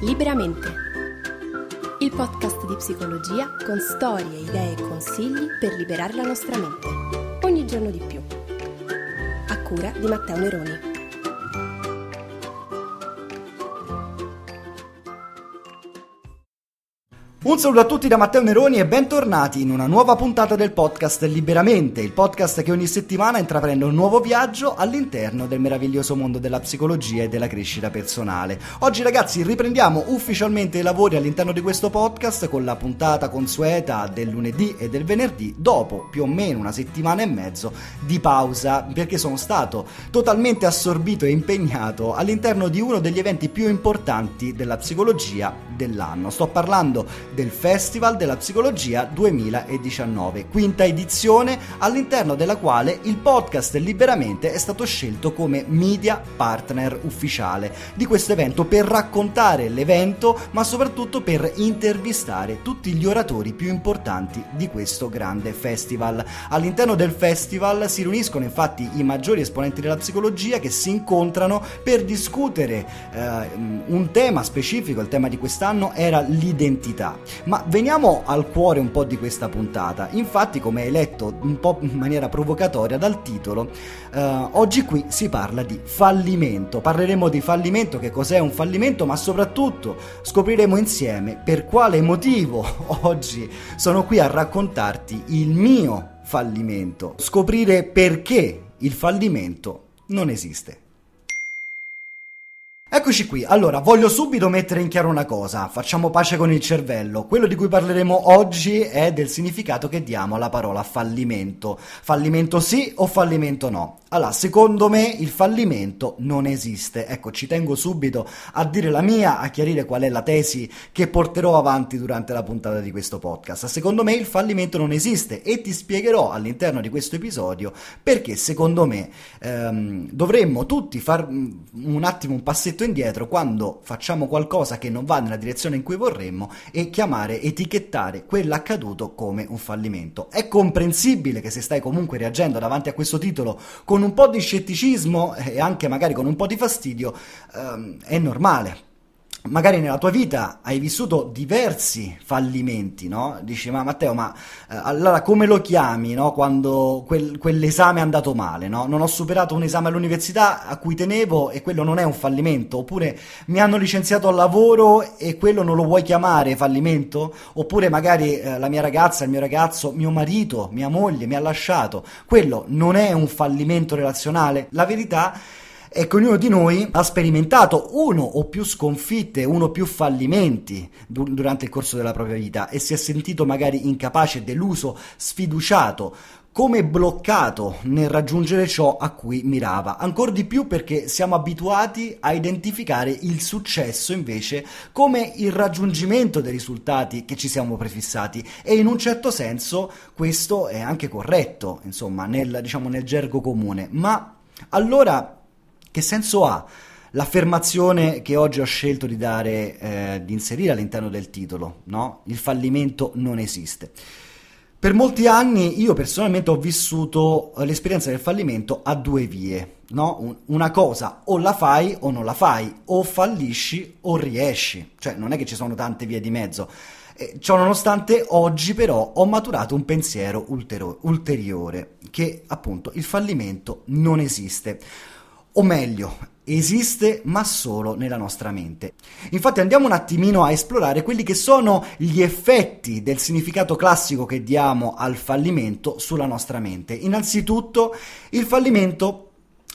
Liberamente. Il podcast di psicologia con storie, idee e consigli per liberare la nostra mente. Ogni giorno di più. A cura di Matteo Neroni. Un saluto a tutti da Matteo Neroni e bentornati in una nuova puntata del podcast Liberamente, il podcast che ogni settimana intraprende un nuovo viaggio all'interno del meraviglioso mondo della psicologia e della crescita personale. Oggi ragazzi riprendiamo ufficialmente i lavori all'interno di questo podcast con la puntata consueta del lunedì e del venerdì dopo più o meno una settimana e mezzo di pausa perché sono stato totalmente assorbito e impegnato all'interno di uno degli eventi più importanti della psicologia dell'anno. Sto parlando del Festival della Psicologia 2019, quinta edizione all'interno della quale il podcast Liberamente è stato scelto come media partner ufficiale di questo evento per raccontare l'evento ma soprattutto per intervistare tutti gli oratori più importanti di questo grande festival. All'interno del festival si riuniscono infatti i maggiori esponenti della psicologia che si incontrano per discutere eh, un tema specifico, il tema di quest'anno era l'identità. Ma veniamo al cuore un po' di questa puntata. Infatti, come hai letto un po' in maniera provocatoria dal titolo, eh, oggi qui si parla di fallimento. Parleremo di fallimento, che cos'è un fallimento, ma soprattutto scopriremo insieme per quale motivo oggi sono qui a raccontarti il mio fallimento. Scoprire perché il fallimento non esiste. Eccoci qui, allora voglio subito mettere in chiaro una cosa, facciamo pace con il cervello, quello di cui parleremo oggi è del significato che diamo alla parola fallimento, fallimento sì o fallimento no, allora, secondo me il fallimento non esiste. Ecco, ci tengo subito a dire la mia, a chiarire qual è la tesi che porterò avanti durante la puntata di questo podcast. Secondo me il fallimento non esiste e ti spiegherò all'interno di questo episodio perché secondo me ehm, dovremmo tutti fare mm, un attimo un passetto indietro quando facciamo qualcosa che non va nella direzione in cui vorremmo e chiamare, etichettare quell'accaduto come un fallimento. È comprensibile che se stai comunque reagendo davanti a questo titolo con con un po' di scetticismo eh, e anche magari con un po' di fastidio ehm, è normale magari nella tua vita hai vissuto diversi fallimenti, no? Dici, ma Matteo, ma eh, allora come lo chiami, no? Quando quel, quell'esame è andato male, no? Non ho superato un esame all'università a cui tenevo e quello non è un fallimento, oppure mi hanno licenziato al lavoro e quello non lo vuoi chiamare fallimento, oppure magari eh, la mia ragazza, il mio ragazzo, mio marito, mia moglie mi ha lasciato, quello non è un fallimento relazionale. La verità è Ecco, ognuno di noi ha sperimentato uno o più sconfitte, uno o più fallimenti du- durante il corso della propria vita e si è sentito magari incapace, deluso, sfiduciato come bloccato nel raggiungere ciò a cui mirava, ancora di più perché siamo abituati a identificare il successo invece come il raggiungimento dei risultati che ci siamo prefissati e in un certo senso questo è anche corretto, insomma, nel, diciamo, nel gergo comune, ma allora che senso ha l'affermazione che oggi ho scelto di, dare, eh, di inserire all'interno del titolo, no? Il fallimento non esiste. Per molti anni io personalmente ho vissuto eh, l'esperienza del fallimento a due vie, no? Una cosa o la fai o non la fai, o fallisci o riesci, cioè non è che ci sono tante vie di mezzo. Ciò nonostante oggi però ho maturato un pensiero ulteriore, che appunto il fallimento non esiste o meglio, esiste ma solo nella nostra mente. Infatti andiamo un attimino a esplorare quelli che sono gli effetti del significato classico che diamo al fallimento sulla nostra mente. Innanzitutto il fallimento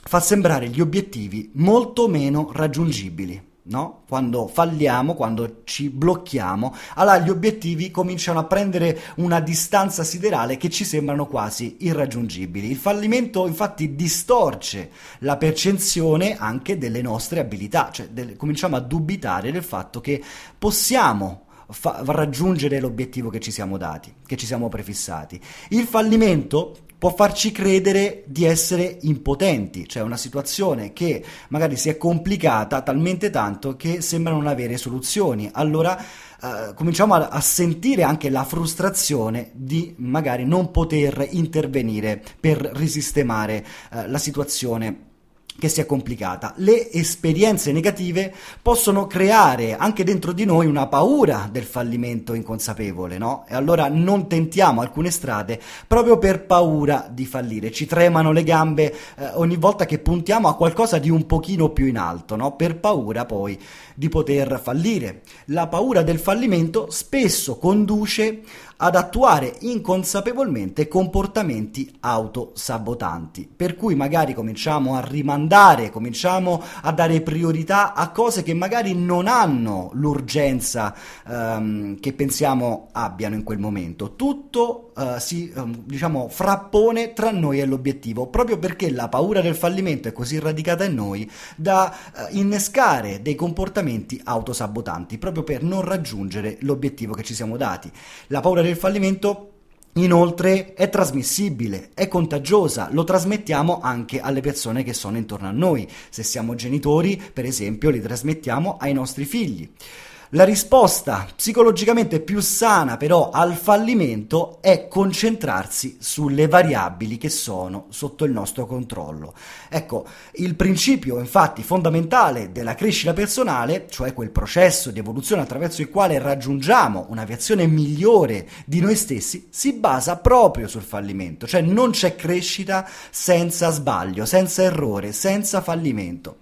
fa sembrare gli obiettivi molto meno raggiungibili. No? Quando falliamo, quando ci blocchiamo, allora gli obiettivi cominciano a prendere una distanza siderale che ci sembrano quasi irraggiungibili. Il fallimento infatti distorce la percezione anche delle nostre abilità, cioè del, cominciamo a dubitare del fatto che possiamo fa- raggiungere l'obiettivo che ci siamo dati, che ci siamo prefissati. Il fallimento può farci credere di essere impotenti, cioè una situazione che magari si è complicata talmente tanto che sembra non avere soluzioni. Allora eh, cominciamo a, a, sentire anche la frustrazione di magari non poter intervenire per risistemare eh, la situazione che sia complicata. Le esperienze negative possono creare anche dentro di noi una paura del fallimento inconsapevole, no? E allora non tentiamo alcune strade proprio per paura di fallire. Ci tremano le gambe eh, ogni volta che puntiamo a qualcosa di un pochino più in alto, no? Per paura poi di poter fallire. La paura del fallimento spesso conduce ad attuare inconsapevolmente comportamenti autosabotanti, per cui magari cominciamo a rimandare, cominciamo a dare priorità a cose che magari non hanno l'urgenza ehm, che pensiamo abbiano in quel momento. Tutto eh, si ehm, diciamo frappone tra noi e l'obiettivo, proprio perché la paura del fallimento è così radicata in noi da eh, innescare dei comportamenti autosabotanti, proprio per non raggiungere l'obiettivo che ci siamo dati. La paura del il fallimento Inoltre è trasmissibile, è contagiosa, lo trasmettiamo anche alle persone che sono intorno a noi. Se siamo genitori, per esempio, li trasmettiamo ai nostri figli. La risposta psicologicamente più sana però al fallimento è concentrarsi sulle variabili che sono sotto il nostro controllo. Ecco, il principio infatti fondamentale della crescita personale, cioè quel processo di evoluzione attraverso il quale raggiungiamo una versione migliore di noi stessi, si basa proprio sul fallimento, cioè non c'è crescita senza sbaglio, senza errore, senza fallimento.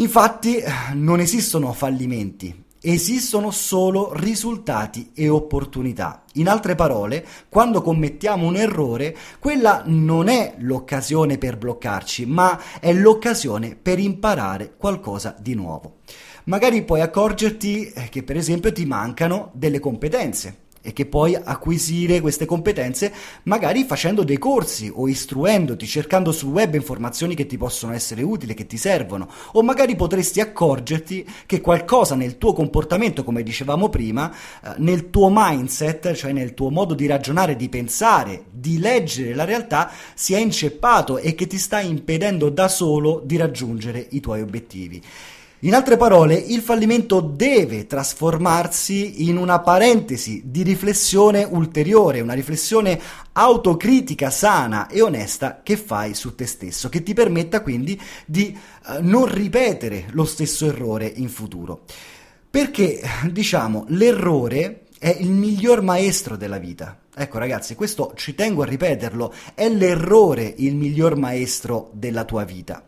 Infatti non esistono fallimenti, Esistono solo risultati e opportunità. In altre parole, quando commettiamo un errore, quella non è l'occasione per bloccarci, ma è l'occasione per imparare qualcosa di nuovo. Magari puoi accorgerti eh, che per esempio ti mancano delle competenze e che puoi acquisire queste competenze magari facendo dei corsi o istruendoti, cercando sul web informazioni che ti possono essere utili, che ti servono, o magari potresti accorgerti che qualcosa nel tuo comportamento, come dicevamo prima, eh, nel tuo mindset, cioè nel tuo modo di ragionare, di pensare, di leggere la realtà, si è inceppato e che ti sta impedendo da solo di raggiungere i tuoi obiettivi. In altre parole, il fallimento deve trasformarsi in una parentesi di riflessione ulteriore, una riflessione autocritica sana e onesta che fai su te stesso, che ti permetta quindi di eh, non ripetere lo stesso errore in futuro. Perché, diciamo, l'errore è il miglior maestro della vita. Ecco ragazzi, questo ci tengo a ripeterlo, è l'errore il miglior maestro della tua vita.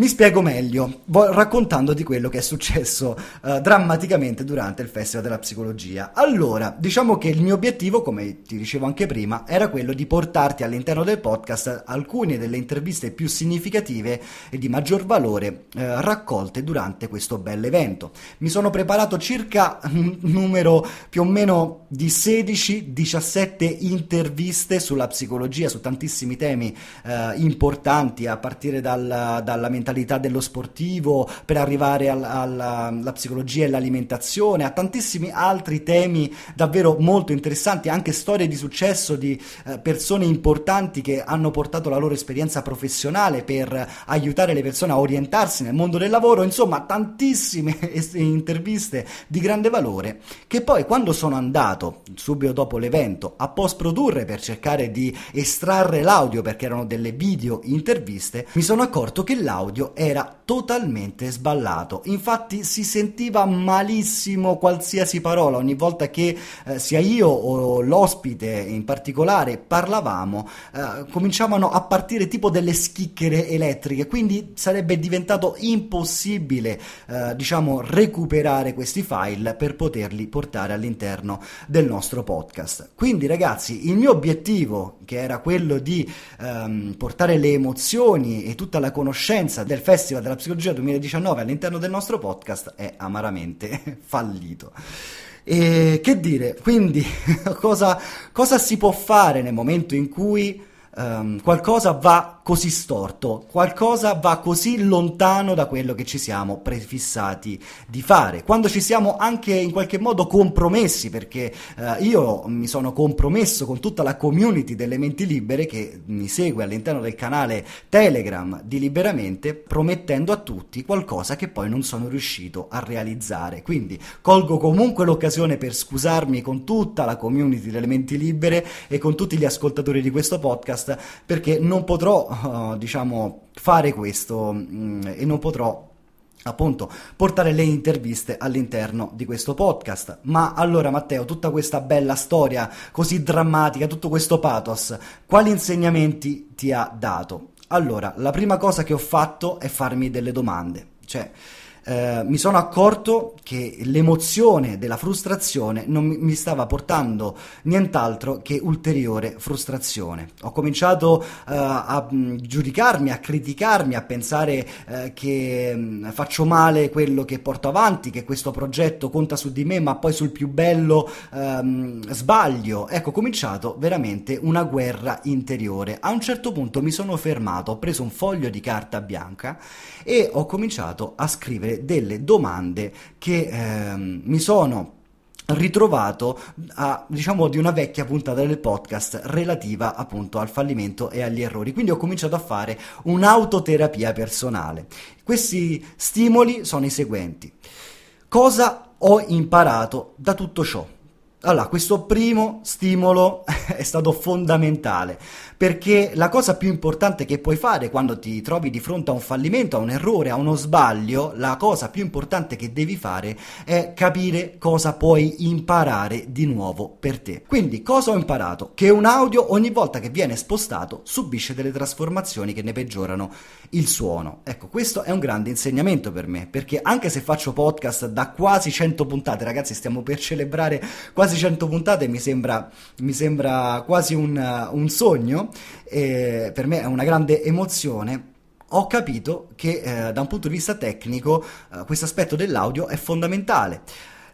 Mi spiego meglio, raccontando di quello che è successo eh, drammaticamente durante il Festival della Psicologia. Allora, diciamo che il mio obiettivo, come ti dicevo anche prima, era quello di portarti all'interno del podcast alcune delle interviste più significative e di maggior valore eh, raccolte durante questo bel evento. Mi sono preparato circa un numero più o meno di 16-17 interviste sulla psicologia, su tantissimi temi eh, importanti, a partire dal, dalla mentalità mentalità dello sportivo, per arrivare alla, alla psicologia e all'alimentazione, a tantissimi altri temi davvero molto interessanti, anche storie di successo di eh, persone importanti che hanno portato la loro esperienza professionale per aiutare le persone a orientarsi nel mondo del lavoro, insomma tantissime interviste di grande valore che poi quando sono andato subito dopo l'evento a post produrre per cercare di estrarre l'audio perché erano delle video interviste, mi sono accorto che l'audio Claudio era totalmente sballato. Infatti si sentiva malissimo qualsiasi parola ogni volta che eh, sia io o l'ospite in particolare parlavamo, eh, cominciavano a partire tipo delle schicchere elettriche, quindi sarebbe diventato impossibile eh, diciamo recuperare questi file per poterli portare all'interno del nostro podcast. Quindi ragazzi, il mio obiettivo che era quello di ehm, portare le emozioni e tutta la conoscenza presenza del Festival della Psicologia 2019 all'interno del nostro podcast è amaramente fallito. E che dire, quindi cosa, cosa si può fare nel momento in cui um, qualcosa va così storto, qualcosa va così lontano da quello che ci siamo prefissati di fare, quando ci siamo anche in qualche modo compromessi, perché eh, io mi sono compromesso con tutta la community delle menti libere che mi segue all'interno del canale Telegram di Liberamente, promettendo a tutti qualcosa che poi non sono riuscito a realizzare. Quindi colgo comunque l'occasione per scusarmi con tutta la community delle menti libere e con tutti gli ascoltatori di questo podcast perché non potrò eh, diciamo fare questo mh, mm, e non potrò appunto portare le interviste all'interno di questo podcast. Ma allora Matteo, tutta questa bella storia così drammatica, tutto questo pathos, quali insegnamenti ti ha dato? Allora, la prima cosa che ho fatto è farmi delle domande, cioè eh, mi sono accorto che l'emozione della frustrazione non mi stava portando nient'altro che ulteriore frustrazione. Ho cominciato eh, a mm, giudicarmi, a criticarmi, a pensare eh, che mh, mm, faccio male quello che porto avanti, che questo progetto conta su di me, ma poi sul più bello ehm, sbaglio. Ecco, ho cominciato veramente una guerra interiore. A un certo punto mi sono fermato, ho preso un foglio di carta bianca e ho cominciato a scrivere rispondere delle domande che eh, mi sono ritrovato a, diciamo di una vecchia puntata del podcast relativa appunto al fallimento e agli errori quindi ho cominciato a fare un'autoterapia personale questi stimoli sono i seguenti cosa ho imparato da tutto ciò allora, questo primo stimolo è stato fondamentale perché la cosa più importante che puoi fare quando ti trovi di fronte a un fallimento, a un errore, a uno sbaglio, la cosa più importante che devi fare è capire cosa puoi imparare di nuovo per te. Quindi, cosa ho imparato? Che un audio ogni volta che viene spostato subisce delle trasformazioni che ne peggiorano il suono. Ecco, questo è un grande insegnamento per me perché anche se faccio podcast da quasi 100 puntate, ragazzi, stiamo per celebrare quasi quasi 100 puntate mi sembra, mi sembra quasi un, un sogno, e per me è una grande emozione ho capito che eh, da un punto di vista tecnico eh, questo aspetto dell'audio è fondamentale.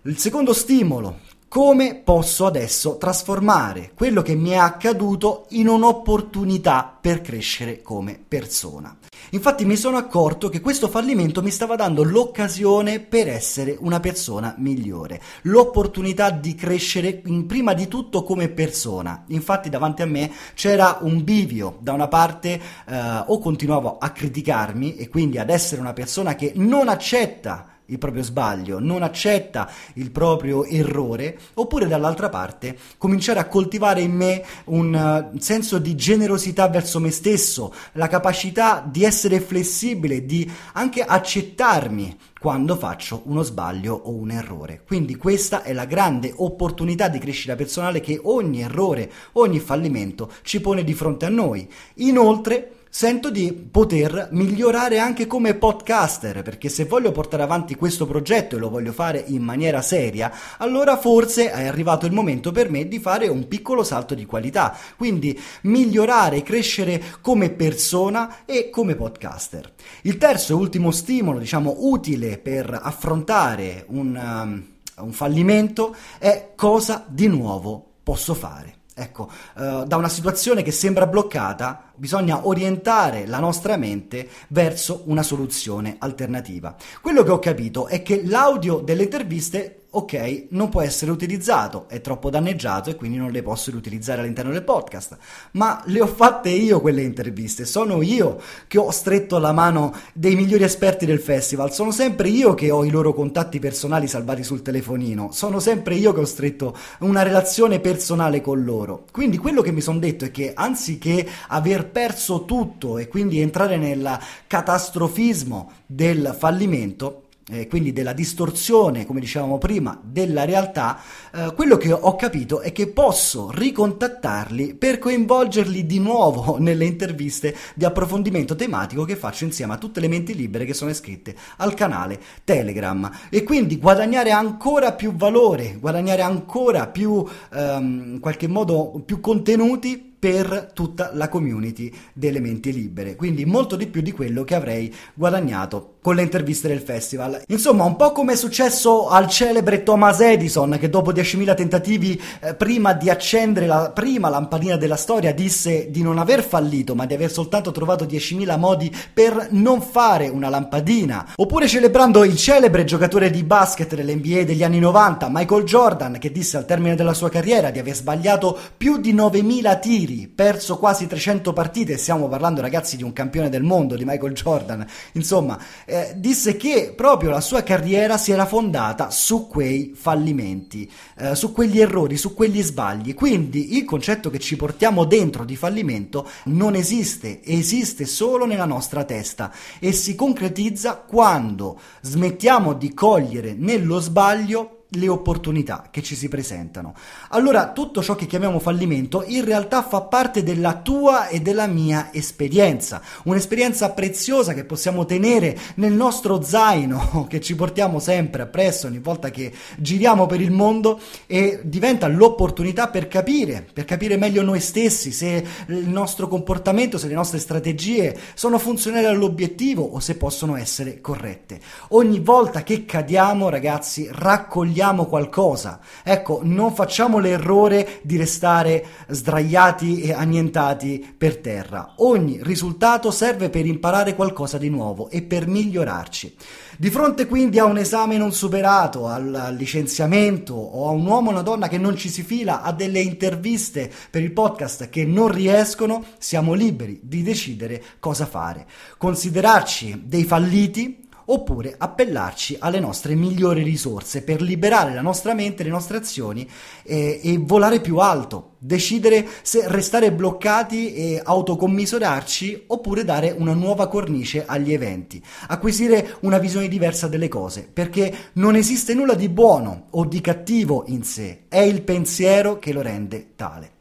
Il secondo stimolo, come posso adesso trasformare quello che mi è accaduto in un'opportunità per crescere come persona? Infatti mi sono accorto che questo fallimento mi stava dando l'occasione per essere una persona migliore, l'opportunità di crescere in, prima di tutto come persona. Infatti davanti a me c'era un bivio, da una parte eh, o continuavo a criticarmi e quindi ad essere una persona che non accetta il proprio sbaglio, non accetta il proprio errore, oppure dall'altra parte cominciare a coltivare in me un eh, senso di generosità verso me stesso, la capacità di essere flessibile, di anche accettarmi quando faccio uno sbaglio o un errore. Quindi questa è la grande opportunità di crescita personale che ogni errore, ogni fallimento ci pone di fronte a noi. Inoltre, sento di poter migliorare anche come podcaster, perché se voglio portare avanti questo progetto e lo voglio fare in maniera seria, allora forse è arrivato il momento per me di fare un piccolo salto di qualità, quindi migliorare, crescere come persona e come podcaster. Il terzo e ultimo stimolo, diciamo, utile per affrontare un, um, un fallimento è cosa di nuovo posso fare. Ecco, eh, da una situazione che sembra bloccata, bisogna orientare la nostra mente verso una soluzione alternativa. Quello che ho capito è che l'audio delle interviste ok, non può essere utilizzato, è troppo danneggiato e quindi non le posso riutilizzare all'interno del podcast. Ma le ho fatte io quelle interviste, sono io che ho stretto la mano dei migliori esperti del festival, sono sempre io che ho i loro contatti personali salvati sul telefonino, sono sempre io che ho stretto una relazione personale con loro. Quindi quello che mi sono detto è che anziché aver perso tutto e quindi entrare nel catastrofismo del fallimento, eh, quindi della distorsione, come dicevamo prima, della realtà, eh, quello che ho capito è che posso ricontattarli per coinvolgerli di nuovo nelle interviste di approfondimento tematico che faccio insieme a tutte le menti libere che sono iscritte al canale Telegram e quindi guadagnare ancora più valore, guadagnare ancora più, ehm, in qualche modo, più contenuti per tutta la community delle menti libere, quindi molto di più di quello che avrei guadagnato con le interviste del festival. Insomma, un po' come è successo al celebre Thomas Edison che dopo 10.000 tentativi eh, prima di accendere la prima lampadina della storia disse di non aver fallito, ma di aver soltanto trovato 10.000 modi per non fare una lampadina. Oppure celebrando il celebre giocatore di basket dell'NBA degli anni 90, Michael Jordan, che disse al termine della sua carriera di aver sbagliato più di 9.000 tiri tiri, perso quasi 300 partite, stiamo parlando ragazzi di un campione del mondo, di Michael Jordan, insomma, eh, disse che proprio la sua carriera si era fondata su quei fallimenti, eh, su quegli errori, su quegli sbagli, quindi il concetto che ci portiamo dentro di fallimento non esiste, esiste solo nella nostra testa e si concretizza quando smettiamo di cogliere nello sbaglio le opportunità che ci si presentano. Allora tutto ciò che chiamiamo fallimento in realtà fa parte della tua e della mia esperienza, un'esperienza preziosa che possiamo tenere nel nostro zaino che ci portiamo sempre appresso ogni volta che giriamo per il mondo e diventa l'opportunità per capire, per capire meglio noi stessi se il nostro comportamento, se le nostre strategie sono funzionali all'obiettivo o se possono essere corrette. Ogni volta che cadiamo ragazzi raccogliamo vogliamo qualcosa. Ecco, non facciamo l'errore di restare sdraiati e annientati per terra. Ogni risultato serve per imparare qualcosa di nuovo e per migliorarci. Di fronte quindi a un esame non superato, al licenziamento o a un uomo o una donna che non ci si fila, a delle interviste per il podcast che non riescono, siamo liberi di decidere cosa fare. Considerarci dei falliti oppure appellarci alle nostre migliori risorse per liberare la nostra mente, le nostre azioni eh, e volare più alto, decidere se restare bloccati e autocommisurarci oppure dare una nuova cornice agli eventi, acquisire una visione diversa delle cose, perché non esiste nulla di buono o di cattivo in sé, è il pensiero che lo rende tale.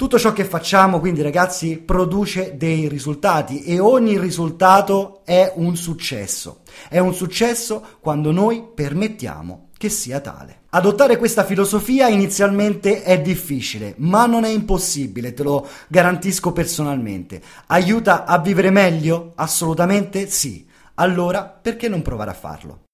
Tutto ciò che facciamo, quindi ragazzi, produce dei risultati e ogni risultato è un successo. È un successo quando noi permettiamo che sia tale. Adottare questa filosofia inizialmente è difficile, ma non è impossibile, te lo garantisco personalmente. Aiuta a vivere meglio? Assolutamente sì. Allora, perché non provare a farlo?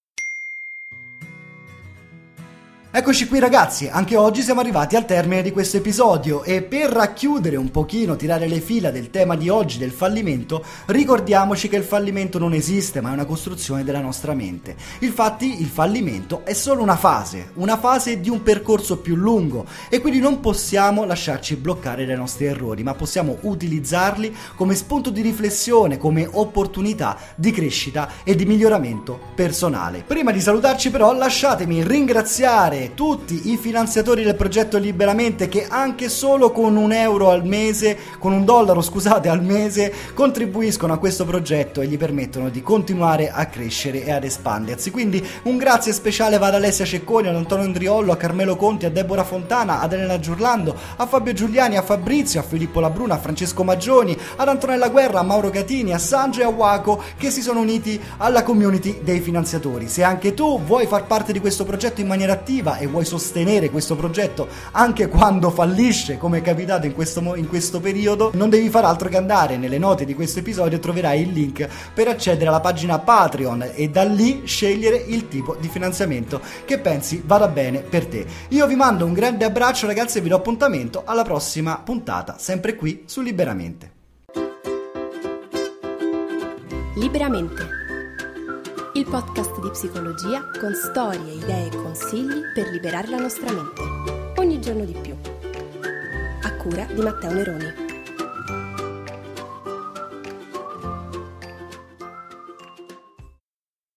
Eccoci qui ragazzi, anche oggi siamo arrivati al termine di questo episodio e per racchiudere un pochino, tirare le fila del tema di oggi del fallimento, ricordiamoci che il fallimento non esiste ma è una costruzione della nostra mente. Infatti il fallimento è solo una fase, una fase di un percorso più lungo e quindi non possiamo lasciarci bloccare dai nostri errori ma possiamo utilizzarli come spunto di riflessione, come opportunità di crescita e di miglioramento personale. Prima di salutarci però lasciatemi ringraziare tutti i finanziatori del progetto Liberamente che anche solo con un euro al mese, con un dollaro scusate al mese, contribuiscono a questo progetto e gli permettono di continuare a crescere e ad espandersi. Quindi un grazie speciale va ad Alessia Cecconi, ad Antonio Andriollo, a Carmelo Conti, a Deborah Fontana, ad Elena Giurlando, a Fabio Giuliani, a Fabrizio, a Filippo Labruna, a Francesco Maggioni, ad Antonella Guerra, a Mauro Catini, a Sangio e a Waco che si sono uniti alla community dei finanziatori. Se anche tu vuoi far parte di questo progetto in maniera attiva e vuoi sostenere questo progetto anche quando fallisce, come è capitato in questo, in questo periodo, non devi far altro che andare nelle note di questo episodio e troverai il link per accedere alla pagina Patreon e da lì scegliere il tipo di finanziamento che pensi vada bene per te. Io vi mando un grande abbraccio ragazzi e vi do appuntamento alla prossima puntata, sempre qui su Liberamente. Liberamente il podcast di psicologia con storie, idee e consigli per liberare la nostra mente. Ogni giorno di più. A cura di Matteo Neroni.